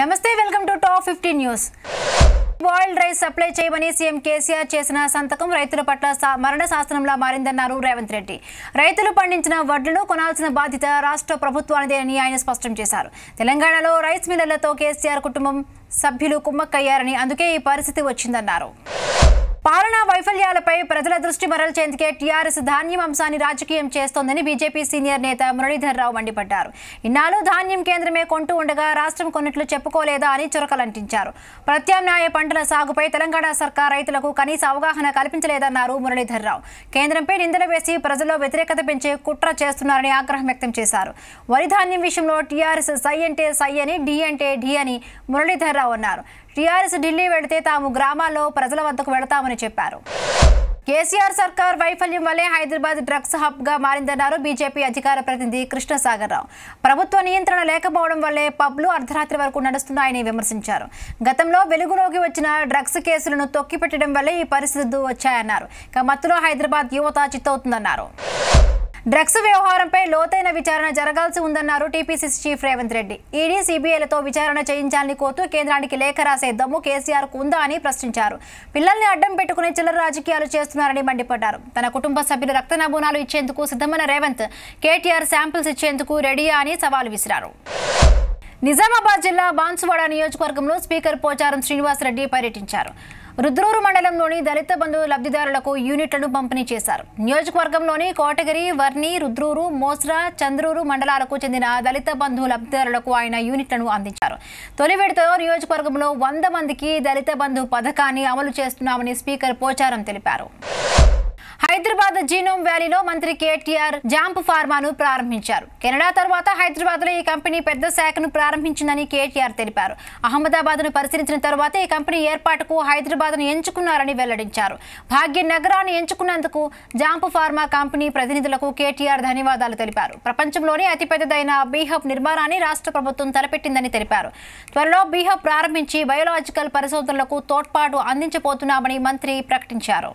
నమస్తే welcome to top fifty news boiled rice supply చేయమని CM KCR చేసిన సంతకం రైతుల పట్ల మరణ శాసనంలా మారిందన్నారు రేవంత్ రెడ్డి రైతులు పండించిన వడ్లను కొనాల్సిన బాధ్యత రాష్ట్ర ప్రభుత్వానిదేనని ఆయన స్పష్టం చేశారు తెలంగాణలో రైస్ మిల్లర్లతో కేసీఆర్ కుటుంబం సభ్యులు కుమ్మక్కయ్యారని అందుకే ఈ పరిస్థితి వచ్చిందన్నారు పాలనా వైఫల్యాలపై ప్రజల దృష్టి మరల్చేందుకే టీఆర్ఎస్ ధాన్యం అంశాన్ని రాజకీయం చేస్తోందని బీజేపీ సీనియర్ నేత మురళీధర్రావు మండిపడ్డారు ఇన్నాళ్ళు ధాన్యం కేంద్రమే కొంటూ ఉండగా రాష్ట్రం కొన్నట్లు చెప్పుకోలేదా అని చురకలంటించారు ప్రత్యామ్నాయ పంటల సాగుపై తెలంగాణ సర్కార్ రైతులకు కనీస అవగాహన కల్పించలేదన్నారు మురళీధర్రావు కేంద్రంపై నిందలు వేసి ప్రజల్లో వ్యతిరేకత పెంచే కుట్ర చేస్తున్నారని ఆగ్రహం వ్యక్తం చేశారు వరి ధాన్యం విషయంలో టీఆర్ఎస్ సై అంటే సై అని డి అంటే డి అని మురళీధర్రావు అన్నారు టీఆర్ఎస్ ఢిల్లీ వెళితే తాము గ్రామాల్లో ప్రజల వద్దకు వెళతామని చెప్పారు కేసీఆర్ సర్కార్ వైఫల్యం వల్లే హైదరాబాద్ డ్రగ్స్ హబ్ గా మారిందన్నారు బీజేపీ అధికార ప్రతినిధి కృష్ణసాగర్ రావు ప్రభుత్వ నియంత్రణ లేకపోవడం వల్లే పబ్లు అర్ధరాత్రి వరకు నడుస్తున్నాయని విమర్శించారు గతంలో వెలుగులోకి వచ్చిన డ్రగ్స్ కేసులను తొక్కిపెట్టడం వల్లే ఈ పరిస్థితులు వచ్చాయన్నారు ఇక మత్తులో హైదరాబాద్ యువత చిత్తవుతుందన్నారు డ్రగ్స్ వ్యవహారంపై లోతైన విచారణ జరగాల్సి ఉందన్నారు TPCC chief Revanth Reddy ED సీబీఐలతో విచారణ చేయించాలని కోరుతూ కేంద్రానికి లేఖ రాసే దమ్ము కేసీఆర్కు ఉందా అని ప్రశ్నించారు పిల్లల్ని అడ్డం పెట్టుకునే చిల్లర రాజకీయాలు చేస్తున్నారని మండిపడ్డారు తన కుటుంబ సభ్యులు రక్త నమూనాలు ఇచ్చేందుకు సిద్ధమైన రేవంత్ కేటీఆర్ శాంపిల్స్ ఇచ్చేందుకు రెడీయా అని సవాలు విసిరారు నిజామాబాద్ జిల్లా బాన్సువాడ నియోజకవర్గంలో స్పీకర్ పోచారం శ్రీనివాసరెడ్డి పర్యటించారు రుద్రూరు మండలంలోని దళిత బంధువు లబ్ధిదారులకు యూనిట్లను పంపిణీ చేశారు నియోజకవర్గంలోని కోటగిరి వర్ణి రుద్రూరు మోస్రా చంద్రూరు మండలాలకు చెందిన దళిత బంధువు లబ్ధిదారులకు ఆయన యూనిట్లను అందించారు తొలి విడతలో నియోజకవర్గంలో వంద మందికి దళిత బంధు పథకాన్ని అమలు చేస్తున్నామని స్పీకర్ పోచారం తెలిపారు హైదరాబాద్ జీనోమ్ వ్యాలీలో మంత్రి కేటీఆర్ జాంప్ ఫార్మాను ప్రారంభించారు కెనడా తర్వాత హైదరాబాద్ లో ఈ కంపెనీ పెద్ద శాఖను ప్రారంభించిందని కేటీఆర్ తెలిపారు అహ్మదాబాద్ ను పరిశీలించిన తర్వాత ఈ కంపెనీ ఏర్పాటుకు హైదరాబాద్ ను ఎంచుకున్నారని వెల్లడించారు భాగ్య నగరాన్ని ఎంచుకున్నందుకు జాంప్ ఫార్మా కంపెనీ ప్రతినిధులకు కేటీఆర్ ధన్యవాదాలు తెలిపారు ప్రపంచంలోనే అతిపెద్దదైన బీహబ్ నిర్మాణాన్ని రాష్ట్ర ప్రభుత్వం తలపెట్టిందని తెలిపారు త్వరలో బీహబ్ ప్రారంభించి బయోలాజికల్ పరిశోధనలకు తోడ్పాటు అందించబోతున్నామని మంత్రి ప్రకటించారు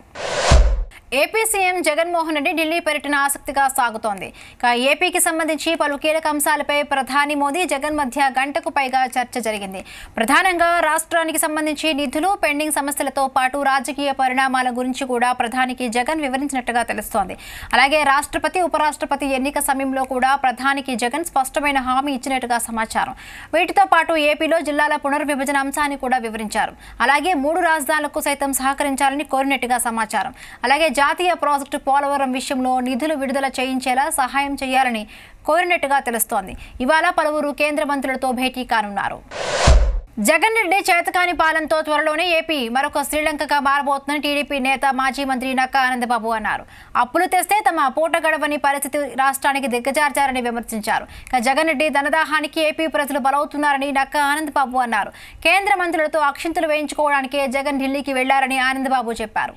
ఏపీ సీఎం జగన్మోహన్ రెడ్డి ఢిల్లీ పర్యటన ఆసక్తిగా సాగుతోంది ఇక ఏపీకి సంబంధించి పలు కీలక అంశాలపై ప్రధాని మోదీ జగన్ మధ్య గంటకు పైగా చర్చ జరిగింది ప్రధానంగా రాష్ట్రానికి సంబంధించి నిధులు పెండింగ్ సమస్యలతో పాటు రాజకీయ పరిణామాల గురించి కూడా ప్రధానికి జగన్ వివరించినట్టుగా తెలుస్తోంది అలాగే రాష్ట్రపతి ఉపరాష్ట్రపతి ఎన్నిక సమయంలో కూడా ప్రధానికి జగన్ స్పష్టమైన హామీ ఇచ్చినట్టుగా సమాచారం వీటితో పాటు ఏపీలో జిల్లాల పునర్విభజన అంశాన్ని కూడా వివరించారు అలాగే మూడు రాజధానులకు సైతం సహకరించాలని కోరినట్టుగా సమాచారం అలాగే జాతీయ ప్రాజెక్టు పోలవరం విషయంలో నిధులు విడుదల చేయించేలా సహాయం చేయాలని కోరినట్టుగా తెలుస్తోంది ఇవాళ పలువురు కేంద్ర మంత్రులతో భేటీ కానున్నారు జగన్ రెడ్డి చేతకాని పాలనతో త్వరలోనే ఏపీ మరొక శ్రీలంకగా మారబోతుందని టీడీపీ నేత మాజీ మంత్రి నక్కా ఆనందబాబు అన్నారు అప్పులు తెస్తే తమ పూట గడవని పరిస్థితి రాష్ట్రానికి దిగ్గజార్చారని విమర్శించారు జగన్ రెడ్డి ధనదాహానికి ఏపీ ప్రజలు బలవుతున్నారని నక్కా ఆనందబాబు అన్నారు కేంద్ర మంత్రులతో అక్షింతలు వేయించుకోవడానికే జగన్ ఢిల్లీకి వెళ్లారని ఆనందబాబు చెప్పారు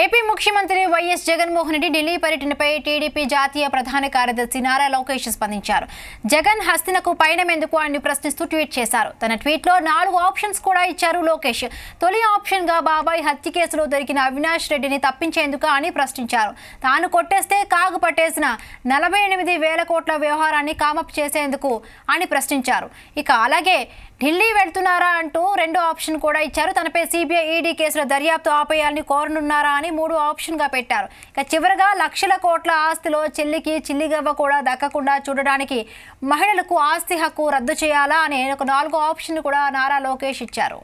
ఏపీ ముఖ్యమంత్రి వైఎస్ జగన్మోహన్ రెడ్డి ఢిల్లీ పర్యటనపై టీడీపీ జాతీయ ప్రధాన కార్యదర్శి నారా లోకేష్ స్పందించారు జగన్ హస్తినకు పయనమెందుకు అని ప్రశ్నిస్తూ ట్వీట్ చేశారు తన ట్వీట్లో నాలుగు ఆప్షన్స్ కూడా ఇచ్చారు లోకేష్ తొలి ఆప్షన్గా బాబాయ్ హత్య కేసులో దొరికిన అవినాష్ రెడ్డిని తప్పించేందుకు అని ప్రశ్నించారు తాను కొట్టేస్తే కాగు పట్టేసిన నలభై ఎనిమిది వేల కోట్ల వ్యవహారాన్ని కామప్ చేసేందుకు అని ప్రశ్నించారు ఇక అలాగే ఢిల్లీ వెళ్తున్నారా అంటూ రెండో ఆప్షన్ కూడా ఇచ్చారు తనపై సిబిఐ ఈడీ కేసులో దర్యాప్తు ఆపేయాలని కోరనున్నారా అని మూడు ఆప్షన్గా పెట్టారు ఇక చివరిగా లక్షల కోట్ల ఆస్తిలో చెల్లికి చిల్లిగవ్వ కూడా దక్కకుండా చూడడానికి మహిళలకు ఆస్తి హక్కు రద్దు చేయాలా అనే ఒక నాలుగో ఆప్షన్ కూడా నారా లోకేష్ ఇచ్చారు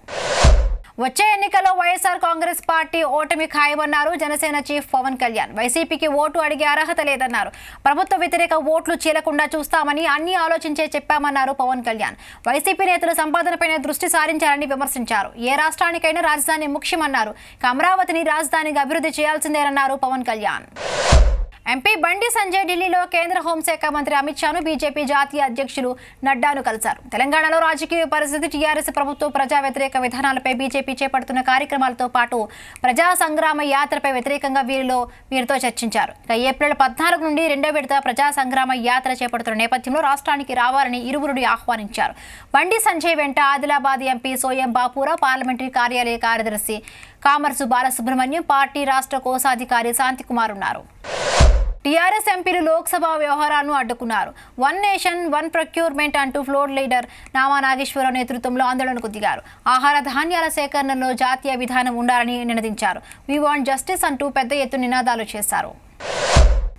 వచ్చే ఎన్నికల్లో వైఎస్ఆర్ కాంగ్రెస్ పార్టీ ఓటమి ఖాయమన్నారు జనసేన చీఫ్ పవన్ కళ్యాణ్ వైసీపీకి ఓటు అడిగే అర్హత లేదన్నారు ప్రభుత్వ వ్యతిరేక ఓట్లు చీలకుండా చూస్తామని అన్ని ఆలోచించే చెప్పామన్నారు పవన్ కళ్యాణ్ వైసీపీ నేతలు సంపాదనపైన దృష్టి సారించారని విమర్శించారు ఏ రాష్ట్రానికైనా రాజధాని ముఖ్యమన్నారు అమరావతిని రాజధానిగా అభివృద్ధి చేయాల్సిందేనన్నారు పవన్ కళ్యాణ్ ఎంపీ బండి సంజయ్ ఢిల్లీలో కేంద్ర హోంశాఖ మంత్రి అమిత్ షాను బీజేపీ జాతీయ అధ్యక్షులు నడ్డాను కలిశారు తెలంగాణలో రాజకీయ పరిస్థితి టీఆర్ఎస్ ప్రభుత్వం ప్రజా వ్యతిరేక విధానాలపై బీజేపీ చేపడుతున్న కార్యక్రమాలతో పాటు ప్రజా సంగ్రామ యాత్రపై వ్యతిరేకంగా వీరిలో వీరితో చర్చించారు ఇక ఏప్రిల్ పద్నాలుగు నుండి రెండో విడత ప్రజా సంగ్రామ యాత్ర చేపడుతున్న నేపథ్యంలో రాష్ట్రానికి రావాలని ఇరువురుని ఆహ్వానించారు బండి సంజయ్ వెంట ఆదిలాబాద్ ఎంపీ సోయం బాపూరా పార్లమెంటరీ కార్యాలయ కార్యదర్శి కామర్సు బాలసుబ్రహ్మణ్యం పార్టీ రాష్ట్ర కోశాధికారి శాంతికుమార్ ఉన్నారు టీఆర్ఎస్ ఎంపీలు లోక్సభ వ్యవహారాలను అడ్డుకున్నారు వన్ నేషన్ వన్ ప్రొక్యూర్మెంట్ అంటూ ఫ్లోర్ లీడర్ నామా నాగేశ్వరరావు నేతృత్వంలో ఆందోళనకు దిగారు ఆహార ధాన్యాల సేకరణలో జాతీయ విధానం ఉండాలని నినదించారు వి వాంట్ జస్టిస్ అంటూ పెద్ద ఎత్తున నినాదాలు చేశారు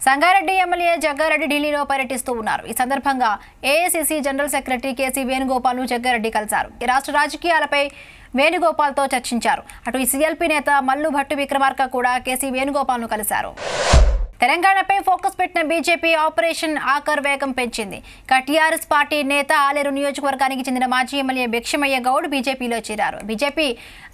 సంగారెడ్డి ఎమ్మెల్యే జగ్గారెడ్డి ఢిల్లీలో పర్యటిస్తూ ఉన్నారు ఈ సందర్భంగా ఏఐసిసి జనరల్ సెక్రటరీ కేసీ వేణుగోపాల్ను జగ్గారెడ్డి కలిశారు రాష్ట్ర రాజకీయాలపై వేణుగోపాల్తో చర్చించారు అటు ఈ సీఎల్పీ నేత మల్లు భట్టు విక్రమార్క కూడా కేసీ వేణుగోపాల్ను కలిశారు తెలంగాణపై ఫోకస్ పెట్టిన బీజేపీ ఆపరేషన్ ఆకర్ వేగం పెంచింది టిఆర్ఎస్ పార్టీ నేత ఆలేరు నియోజకవర్గానికి చెందిన మాజీ ఎమ్మెల్యే భిక్షమయ్య గౌడ్ బీజేపీలో చేరారు బీజేపీ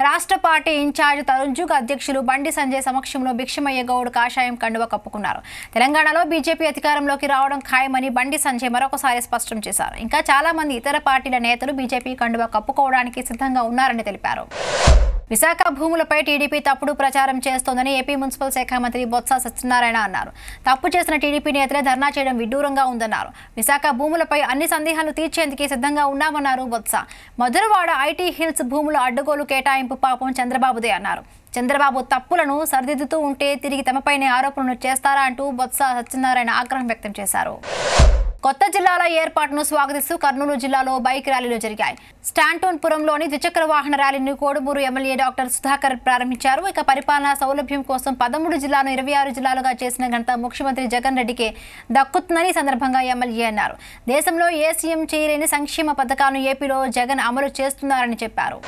రాష్ట్ర పార్టీ ఇన్ఛార్జ్ తరుణ్ జుగ్ అధ్యక్షులు బండి సంజయ్ సమక్షంలో భిక్షమయ్య గౌడ్ కాషాయం కండువ కప్పుకున్నారు తెలంగాణలో బీజేపీ అధికారంలోకి రావడం ఖాయమని బండి సంజయ్ మరొకసారి స్పష్టం చేశారు ఇంకా చాలా మంది ఇతర పార్టీల నేతలు బీజేపీ కండువ కప్పుకోవడానికి సిద్ధంగా ఉన్నారని తెలిపారు విశాఖ భూములపై టీడీపీ తప్పుడు ప్రచారం చేస్తోందని ఏపీ మున్సిపల్ శాఖ మంత్రి బొత్స సత్యనారాయణ అన్నారు తప్పు చేసిన టీడీపీ నేతలే ధర్నా చేయడం విడ్డూరంగా ఉందన్నారు విశాఖ భూములపై అన్ని సందేహాలు తీర్చేందుకే సిద్ధంగా ఉన్నామన్నారు బొత్స మధురవాడ ఐటీ హిల్స్ భూముల అడ్డగోలు కేటాయింపు పాపం చంద్రబాబుదే అన్నారు చంద్రబాబు తప్పులను సరిదిద్దుతూ ఉంటే తిరిగి తమపైనే ఆరోపణలు చేస్తారా అంటూ బొత్స సత్యనారాయణ ఆగ్రహం వ్యక్తం చేశారు కొత్త జిల్లాల ఏర్పాటును స్వాగతిస్తూ కర్నూలు జిల్లాలో బైక్ ర్యాలీలు జరిగాయి స్టాంటోన్పురంలోని ద్విచక్ర వాహన ర్యాలీని కోడుమూరు ఎమ్మెల్యే డాక్టర్ సుధాకర్ ప్రారంభించారు ఇక పరిపాలనా సౌలభ్యం కోసం పదమూడు జిల్లాను ఇరవై ఆరు జిల్లాలుగా చేసిన ఘనత ముఖ్యమంత్రి జగన్ రెడ్డికి దక్కుతుందని సందర్భంగా ఎమ్మెల్యే అన్నారు దేశంలో ఏ సీఎం చేయలేని సంక్షేమ పథకాలను ఏపీలో జగన్ అమలు చేస్తున్నారని చెప్పారు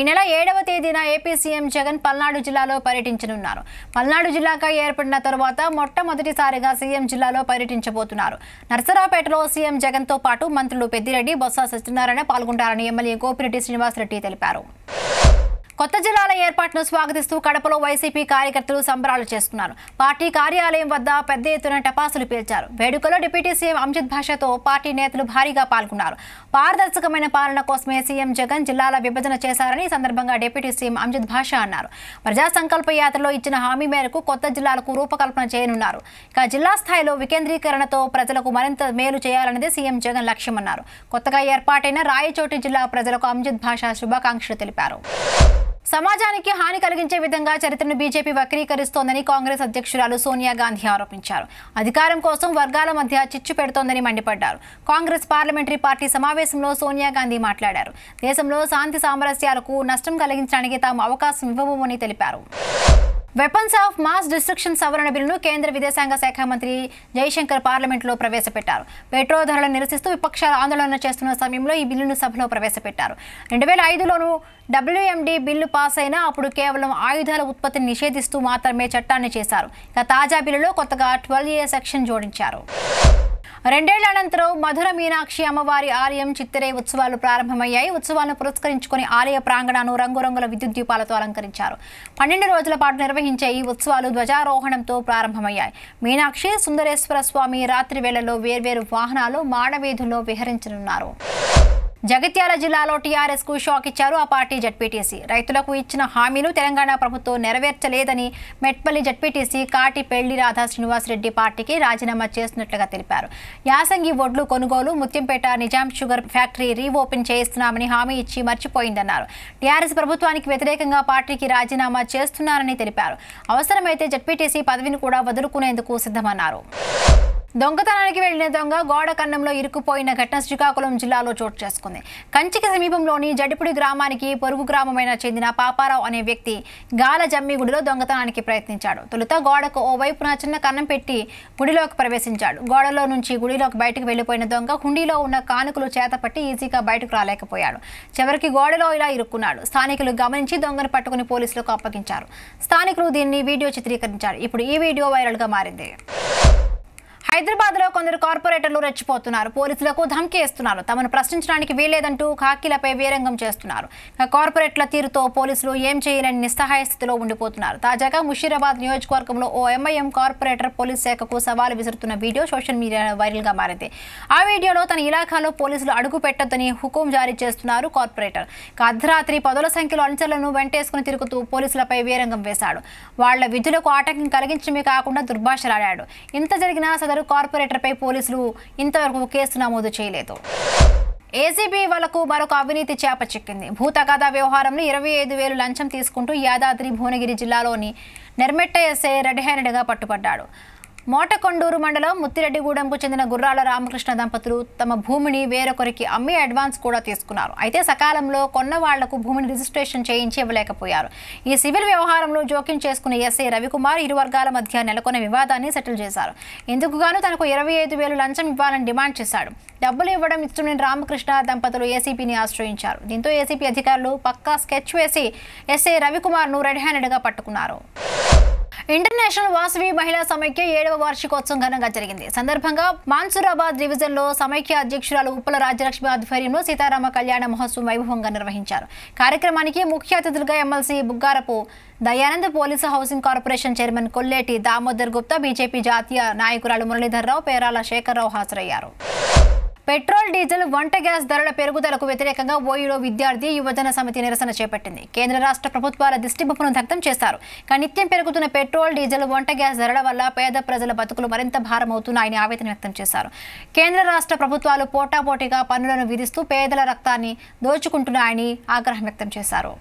ఈ నెల ఏడవ తేదీన ఏపీ సీఎం జగన్ పల్నాడు జిల్లాలో పర్యటించనున్నారు పల్నాడు జిల్లాగా ఏర్పడిన తరువాత మొట్టమొదటిసారిగా సీఎం జిల్లాలో పర్యటించబోతున్నారు నర్సరావుపేటలో సీఎం జగన్తో పాటు మంత్రులు పెద్దిరెడ్డి బొత్స సత్యనారాయణ పాల్గొంటారని ఎమ్మెల్యే గోపిరెడ్డి శ్రీనివాసరెడ్డి తెలిపారు కొత్త జిల్లాల ఏర్పాటును స్వాగతిస్తూ కడపలో వైసీపీ కార్యకర్తలు సంబరాలు చేసుకున్నారు పార్టీ కార్యాలయం వద్ద పెద్ద ఎత్తున టపాసులు పీల్చారు వేడుకలో డిప్యూటీ సీఎం అంజిత్ భాషతో పార్టీ నేతలు భారీగా పాల్గొన్నారు పారదర్శకమైన పాలన కోసమే సీఎం జగన్ జిల్లాల విభజన చేశారని సందర్భంగా డిప్యూటీ సీఎం అంజిత్ భాష అన్నారు ప్రజా సంకల్ప యాత్రలో ఇచ్చిన హామీ మేరకు కొత్త జిల్లాలకు రూపకల్పన చేయనున్నారు ఇక జిల్లా స్థాయిలో వికేంద్రీకరణతో ప్రజలకు మరింత మేలు చేయాలనేది సీఎం జగన్ లక్ష్యమన్నారు కొత్తగా ఏర్పాటైన రాయచోటి జిల్లా ప్రజలకు అంజిత్ భాష శుభాకాంక్షలు తెలిపారు సమాజానికి హాని కలిగించే విధంగా చరిత్రను బీజేపీ వక్రీకరిస్తోందని కాంగ్రెస్ అధ్యక్షురాలు సోనియా గాంధీ ఆరోపించారు అధికారం కోసం వర్గాల మధ్య చిచ్చు పెడుతోందని మండిపడ్డారు కాంగ్రెస్ పార్లమెంటరీ పార్టీ సమావేశంలో సోనియా గాంధీ మాట్లాడారు దేశంలో శాంతి సామరస్యాలకు నష్టం కలిగించడానికి తాము అవకాశం ఇవ్వబోమని తెలిపారు వెపన్స్ ఆఫ్ మాస్ డిస్ట్రక్షన్ సవరణ బిల్లును కేంద్ర విదేశాంగ శాఖ మంత్రి జైశంకర్ పార్లమెంట్లో ప్రవేశపెట్టారు పెట్రోల్ ధరలను నిరసిస్తూ విపక్షాలు ఆందోళన చేస్తున్న సమయంలో ఈ బిల్లును సభలో ప్రవేశపెట్టారు రెండు వేల ఐదులోను డబ్ల్యూఎండి బిల్లు పాస్ అయినా అప్పుడు కేవలం ఆయుధాల ఉత్పత్తిని నిషేధిస్తూ మాత్రమే చట్టాన్ని చేశారు ఇక తాజా బిల్లులో కొత్తగా ట్వెల్వ్ ఏ సెక్షన్ జోడించారు రెండేళ్ల అనంతరం మధుర మీనాక్షి అమ్మవారి ఆలయం చిత్తరే ఉత్సవాలు ప్రారంభమయ్యాయి ఉత్సవాలను పురస్కరించుకుని ఆలయ ప్రాంగణాను రంగురంగుల విద్యుత్ దీపాలతో అలంకరించారు పన్నెండు రోజుల పాటు నిర్వహించే ఈ ఉత్సవాలు ధ్వజారోహణంతో ప్రారంభమయ్యాయి మీనాక్షి సుందరేశ్వర స్వామి రాత్రి వేళలో వేర్వేరు వాహనాలు మాడవీధుల్లో విహరించనున్నారు జగిత్యాల జిల్లాలో టీఆర్ఎస్ కు షాక్ ఇచ్చారు ఆ పార్టీ జడ్పీటీసీ రైతులకు ఇచ్చిన హామీలు తెలంగాణ ప్రభుత్వం నెరవేర్చలేదని మెట్పల్లి జడ్పీటీసీ కాటి పెళ్లి రాధా శ్రీనివాసరెడ్డి పార్టీకి రాజీనామా చేస్తున్నట్లుగా తెలిపారు యాసంగి ఒడ్లు కొనుగోలు Muthyampet Nizam sugar factory reopen చేయిస్తున్నామని హామీ ఇచ్చి మర్చిపోయిందన్నారు టీఆర్ఎస్ ప్రభుత్వానికి వ్యతిరేకంగా పార్టీకి రాజీనామా చేస్తున్నారని తెలిపారు అవసరమైతే జడ్పీటీసీ పదవిని కూడా వదులుకునేందుకు సిద్ధమన్నారు దొంగతనానికి వెళ్లిన దొంగ గోడ కన్నంలో ఇరుక్కుపోయిన ఘటన శ్రీకాకుళం జిల్లాలో చోటు చేసుకుంది కంచికి సమీపంలోని జడిపుడి గ్రామానికి పొరుగు గ్రామమైన చెందిన పాపారావు అనే వ్యక్తి గాల జమ్మి గుడిలో దొంగతనానికి ప్రయత్నించాడు తొలుత గోడకు ఓ వైపున చిన్న కన్నం పెట్టి గుడిలోకి ప్రవేశించాడు గోడలో నుంచి గుడిలోకి బయటకు వెళ్లిపోయిన దొంగ హుండీలో ఉన్న కానుకలు చేతపట్టి ఈజీగా బయటకు రాలేకపోయాడు చివరికి గోడలో ఇలా ఇరుక్కున్నాడు స్థానికులు గమనించి దొంగను పట్టుకుని పోలీసులకు అప్పగించారు స్థానికులు దీన్ని వీడియో చిత్రీకరించారు ఇప్పుడు ఈ వీడియో వైరల్గా మారింది హైదరాబాద్ లో కొందరు కార్పొరేటర్లు రెచ్చిపోతున్నారు పోలీసులకు ధమ్కీ ఇస్తున్నారు తమను ప్రశ్నించడానికి వీలేదంటూ ఖాకీలపై వీరంగం చేస్తున్నారు కార్పొరేటర్ల తీరుతో పోలీసులు ఏం చేయలేని నిస్సహాయ స్థితిలో ఉండిపోతున్నారు తాజాగా ముషీరాబాద్ నియోజకవర్గంలో ఓ ఎంఐఎం కార్పొరేటర్ పోలీస్ శాఖకు సవాలు విసురుతున్న వీడియో సోషల్ మీడియాలో వైరల్ గా మారింది ఆ వీడియోలో తన ఇలాఖాలో పోలీసులు అడుగు పెట్టొద్దని హుకుం జారీ చేస్తున్నారు కార్పొరేటర్ అర్ధరాత్రి పదుల సంఖ్యలో అనుచరులను వెంటేసుకుని తిరుగుతూ పోలీసులపై వీరంగం వేశాడు వాళ్ల విధులకు ఆటంకం కలిగించమే కాకుండా దుర్భాషలాడాడు ఇంత జరిగినా కార్పొరేటర్ కార్పొరేటర్పై పోలీసులు ఇంతవరకు కేసు నమోదు చేయలేదు ఏసీబీ వాళ్లకు మరొక అవినీతి చేప చిక్కింది భూతగాథ వ్యవహారంలో ఇరవై ఐదు వేలు లంచం తీసుకుంటూ యాదాద్రి భువనగిరి జిల్లాలోని నెర్మెట్ట ఎస్ఐ రెడ్ హ్యాండెడ్గా పట్టుబడ్డాడు మోటకొండూరు మండలం ముత్తిరెడ్డిగూడెంకు చెందిన గుర్రాల రామకృష్ణ దంపతులు తమ భూమిని వేరొకరికి అమ్మి అడ్వాన్స్ కూడా తీసుకున్నారు అయితే సకాలంలో కొన్న వాళ్లకు భూమిని రిజిస్ట్రేషన్ చేయించి ఇవ్వలేకపోయారు ఈ సివిల్ వ్యవహారంలో జోక్యం చేసుకున్న ఎస్ఐ రవికుమార్ ఇరు వర్గాల మధ్య నెలకొన్న వివాదాన్ని సెటిల్ చేశారు ఎందుకుగాను తనకు ఇరవై ఐదు వేలు లంచం ఇవ్వాలని డిమాండ్ చేశాడు డబ్బులు ఇవ్వడం ఇస్తున్న రామకృష్ణ దంపతులు ఏసీపీని ఆశ్రయించారు దీంతో ఏసీపీ అధికారులు పక్కా స్కెచ్ వేసి ఎస్ఐ రవికుమార్ను రెడ్ హ్యాండెడ్గా పట్టుకున్నారు ఇంటర్నేషనల్ వాసవి మహిళా సమైక్య ఏడవ వార్షికోత్సవం ఘనంగా జరిగింది సందర్భంగా మాన్సూరాబాద్ డివిజన్ లో సమైక్య అధ్యక్షురాలు ఉప్పల రాజ్యలక్ష్మి ఆధ్వర్యంలో సీతారామ కళ్యాణ మహోత్సవం వైభవంగా నిర్వహించారు కార్యక్రమానికి ముఖ్య అతిథులుగా MLC Buggarapu Dayanand police housing corporation chairman Kolleti Damodar Gupta BJP జాతీయ నాయకురాలు మురళీధర్రావు పేరాల శేఖర్రావు హాజరయ్యారు పెట్రోల్ డీజిల్ వంట గ్యాస్ ధరల పెరుగుదలకు వ్యతిరేకంగా ఓయూలో విద్యార్థి యువజన సమితి నిరసన చేపట్టింది కేంద్ర రాష్ట్ర ప్రభుత్వాల దిష్టిబొమ్మను దగ్ధం చేశారు నిత్యం పెరుగుతున్న పెట్రోల్ డీజిల్ వంట గ్యాస్ ధరల వల్ల పేద ప్రజల బతుకులు మరింత భారమవుతున్నాయని ఆవేదన వ్యక్తం చేశారు కేంద్ర రాష్ట్ర ప్రభుత్వాలు పోటాపోటీగా పన్నులను విధిస్తూ పేదల రక్తాన్ని దోచుకుంటున్నాయని ఆగ్రహం వ్యక్తం చేశారు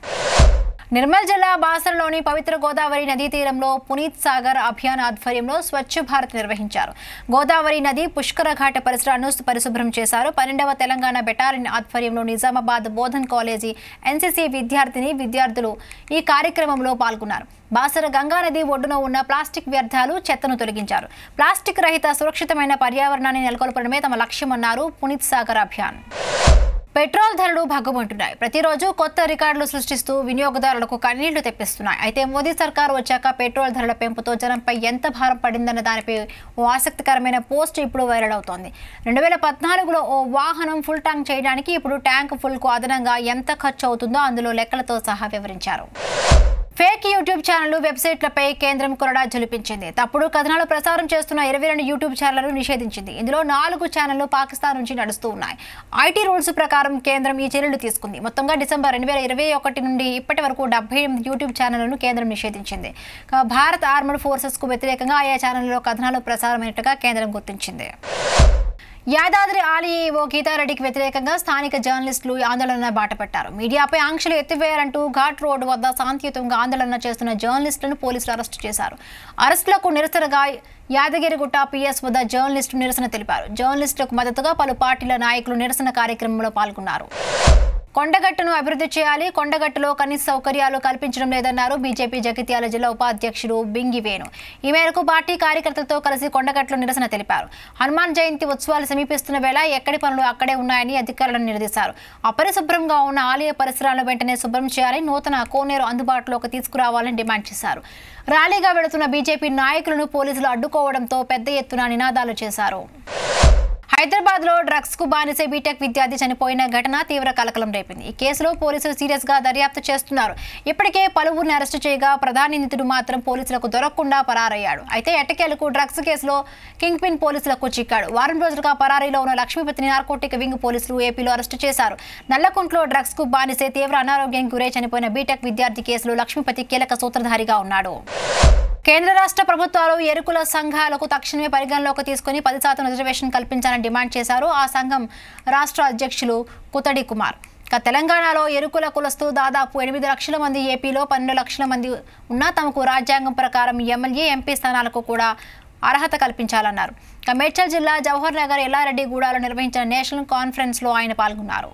నిర్మల్ జిల్లా బాసరలోని పవిత్ర గోదావరి నదీ తీరంలో పునీత్ సాగర్ అభియాన్ ఆధ్వర్యంలో స్వచ్ఛ భారత్ నిర్వహించారు గోదావరి నది పుష్కర ఘాట పరిసరాలను పరిశుభ్రం చేశారు పన్నెండవ తెలంగాణ బెటాలియన్ ఆధ్వర్యంలో నిజామాబాద్ బోధన్ కాలేజీ ఎన్సీసీ విద్యార్థిని విద్యార్థులు ఈ కార్యక్రమంలో పాల్గొన్నారు బాసర గంగానది ఒడ్డున ఉన్న ప్లాస్టిక్ వ్యర్థాలు చెత్తను తొలగించారు ప్లాస్టిక్ రహిత సురక్షితమైన పర్యావరణాన్ని నెలకొల్పడమే తమ లక్ష్యమన్నారు పునీత్ సాగర్ అభియాన్ పెట్రోల్ ధరలు భగ్గుమంటున్నాయి ప్రతిరోజు కొత్త రికార్డులు సృష్టిస్తూ వినియోగదారులకు కన్నీళ్లు తెప్పిస్తున్నాయి అయితే మోదీ సర్కార్ వచ్చాక పెట్రోల్ ధరల పెంపుతో జనంపై ఎంత భారం పడిందన్న దానిపై ఓ ఆసక్తికరమైన పోస్ట్ ఇప్పుడు వైరల్ అవుతోంది రెండు వేల పద్నాలుగులో ఓ వాహనం ఫుల్ ట్యాంక్ చేయడానికి ఇప్పుడు ట్యాంక్ ఫుల్కు అదనంగా ఎంత ఖర్చు అవుతుందో అందులో లెక్కలతో సహా వివరించారు ఫేక్ యూట్యూబ్ ఛానళ్లు వెబ్సైట్లపై కేంద్రం కొరడా జలిపించింది తప్పుడు కథనాలు ప్రసారం చేస్తున్న ఇరవై రెండు యూట్యూబ్ ఛానళ్లను నిషేధించింది ఇందులో నాలుగు ఛానళ్లు పాకిస్తాన్ నుంచి నడుస్తూ ఉన్నాయి ఐటీ రూల్స్ ప్రకారం కేంద్రం ఈ చర్యలు తీసుకుంది మొత్తంగా డిసెంబర్ రెండు వేల ఇరవై ఒకటి నుండి ఇప్పటి వరకు డెబ్బై యూట్యూబ్ ఛానళ్లను కేంద్రం నిషేధించింది భారత్ ఆర్మడ్ ఫోర్సెస్కు వ్యతిరేకంగా ఆయా ఛానళ్లలో కథనాలు ప్రసారమైనట్టుగా కేంద్రం గుర్తించింది యాదాద్రి ఆలయ గీతారెడ్డికి వ్యతిరేకంగా స్థానిక జర్నలిస్టులు ఆందోళన బాటపట్టారు మీడియాపై ఆంక్షలు ఎత్తివేయాలంటూ ఘాట్ రోడ్డు వద్ద శాంతియుతంగా ఆందోళన చేస్తున్న జర్నలిస్టులను పోలీసులు అరెస్టు చేశారు అరెస్టులకు నిరసనగా యాదగిరిగుట్ట పిఎస్ వద్ద జర్నలిస్టు నిరసన తెలిపారు జర్నలిస్టులకు మద్దతుగా పలు పార్టీల నాయకులు నిరసన కార్యక్రమంలో పాల్గొన్నారు కొండగట్టును అభివృద్ధి చేయాలి కొండగట్టులో కనీస సౌకర్యాలు కల్పించడం లేదన్నారు బీజేపీ జగిత్యాల జిల్లా ఉపాధ్యక్షుడు బింగివేణు ఈ మేరకు పార్టీ కార్యకర్తలతో కలిసి కొండగట్లు నిరసన తెలిపారు హనుమాన్ జయంతి ఉత్సవాలు సమీపిస్తున్న వేళ ఎక్కడి పనులు అక్కడే ఉన్నాయని అధికారులను నిలదీశారు అపరిశుభ్రంగా ఉన్న ఆలయ పరిసరాలను వెంటనే శుభ్రం చేయాలి నూతన కోనేరు అందుబాటులోకి తీసుకురావాలని డిమాండ్ చేశారు ర్యాలీగా వెళుతున్న బీజేపీ నాయకులను పోలీసులు అడ్డుకోవడంతో పెద్ద ఎత్తున నినాదాలు చేశారు హైదరాబాద్ లో డ్రగ్స్ కు బానిసే బీటెక్ విద్యార్థి చనిపోయిన ఘటన తీవ్ర కలకలం రేపింది ఈ కేసులో పోలీసులు సీరియస్ గా దర్యాప్తు చేస్తున్నారు ఇప్పటికే పలువురిని అరెస్టు చేయగా ప్రధాని నిందితుడు మాత్రం పోలీసులకు దొరకకుండా పరారయ్యాడు అయితే ఎట్టకేలకు డ్రగ్స్ కేసులో కింగ్ పిన్ పోలీసులకు చిక్కాడు వారం రోజులుగా పరారీలో ఉన్న లక్ష్మీపతిని నార్కోటిక్ వింగ్ పోలీసులు ఏపీలో అరెస్టు చేశారు నల్లకుంట్లో డ్రగ్స్ కు బానిసే తీవ్ర అనారోగ్యానికి గురై చనిపోయిన బీటెక్ విద్యార్థి కేసులో లక్ష్మీపతి కీలక సూత్రధారిగా ఉన్నాడు కేంద్ర రాష్ట్ర ప్రభుత్వాలు ఎరుకుల సంఘాలకు తక్షణమే పరిగణలోకి తీసుకుని పది శాతం రిజర్వేషన్ కల్పించాలని డిమాండ్ చేశారు ఆ సంఘం రాష్ట్ర అధ్యక్షులు కుతడి కుమార్ ఇక తెలంగాణలో ఎరుకుల కులస్తు దాదాపు ఎనిమిది లక్షల మంది ఏపీలో పన్నెండు లక్షల మంది ఉన్నా తమకు రాజ్యాంగం ప్రకారం ఎమ్మెల్యే ఎంపీ స్థానాలకు కూడా అర్హత కల్పించాలన్నారు ఇక మేడ్చల్ జిల్లా జవహర్ నగర్ గూడాలో నిర్వహించిన నేషనల్ కాన్ఫరెన్స్లో ఆయన పాల్గొన్నారు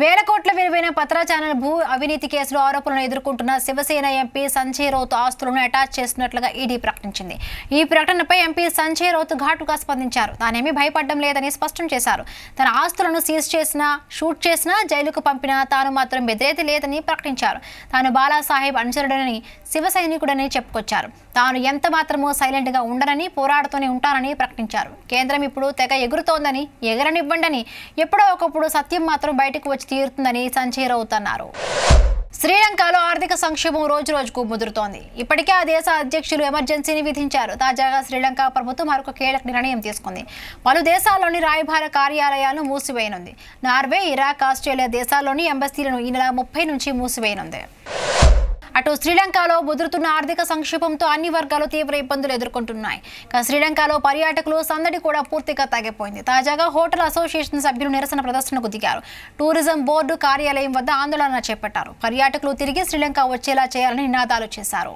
వేల కోట్ల విలువైన ఛానల్ భూ అవినీతి కేసులో ఆరోపణలు ఎదుర్కొంటున్న శివసేన ఎంపీ సంజయ్ రౌత్ ఆస్తులను అటాచ్ చేసినట్లుగా ఈడీ ప్రకటించింది ఈ ప్రకటనపై ఎంపీ సంజయ్ రౌత్ ఘాటుగా స్పందించారు తానేమీ భయపడడం లేదని స్పష్టం చేశారు తన ఆస్తులను సీజ్ చేసినా షూట్ చేసినా జైలుకు పంపినా తాను మాత్రం బెదిరేది లేదని ప్రకటించారు తాను బాలాసాహెబ్ అనుచరుడని శివ సైనికుడని చెప్పుకొచ్చారు తాను ఎంత మాత్రమో సైలెంట్గా ఉండనని పోరాడుతూనే ఉంటానని ప్రకటించారు కేంద్రం ఇప్పుడు తెగ ఎగురుతోందని ఎగరనివ్వండి ఎప్పుడో ఒకప్పుడు సత్యం మాత్రం బయటకు తీరుతుందని సంజయ్ రౌత్ అన్నారు శ్రీలంకలో ఆర్థిక సంక్షేమం రోజు రోజుకు ముదురుతోంది ఇప్పటికే ఆ దేశ అధ్యక్షులు ఎమర్జెన్సీని విధించారు తాజాగా శ్రీలంక ప్రభుత్వం మరొక కీలక నిర్ణయం తీసుకుంది పలు దేశాల్లోని రాయభార కార్యాలయాలను మూసివేయనుంది నార్వే ఇరాక్ ఆస్ట్రేలియా దేశాల్లోని ఎంబసీలను ఈ నెల ముప్పై నుంచి మూసివేయనుంది అటు శ్రీలంకలో ముదురుతున్న ఆర్థిక సంక్షేపంతో అన్ని వర్గాలు తీవ్ర ఇబ్బందులు ఎదుర్కొంటున్నాయి శ్రీలంకలో పర్యాటకులు సందడి కూడా పూర్తిగా తగ్గిపోయింది తాజాగా హోటల్ అసోసియేషన్ సభ్యులు నిరసన ప్రదర్శనకు దిగారు టూరిజం బోర్డు కార్యాలయం వద్ద ఆందోళన చేపట్టారు పర్యాటకులు తిరిగి శ్రీలంక వచ్చేలా చేయాలని నినాదాలు చేశారు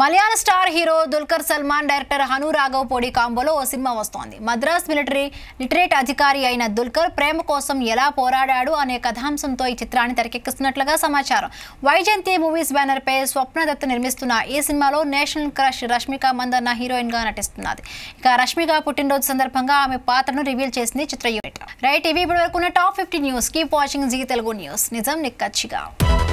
Malayala star hero Dulquer Salmaan director Hanu Raghav Pudi కాంబోలో ఓ సినిమా వస్తోంది మద్రాస్ మిలిటరీ లిటరేట్ అధికారి అయిన దుల్కర్ ప్రేమ కోసం ఎలా పోరాడాడు అనే కథాంశంతో ఈ చిత్రాన్ని తెరకెక్కిస్తున్నట్లుగా సమాచారం వైజయంతి మూవీస్ బ్యానర్పై దత్త నిర్మిస్తున్న ఈ సినిమాలో నేషనల్ క్రష్ రష్మిక మందన్న హీరోయిన్గా నటిస్తున్నది ఇక రష్మిక పుట్టినరోజు సందర్భంగా ఆమె పాత్రను రివీల్ చేసింది చిత్ర యూనిట్ రైట్ ఇవి ఇప్పటి వరకు top fifty news keep watching Zee Telugu news నిజం నిక్కచ్చిగా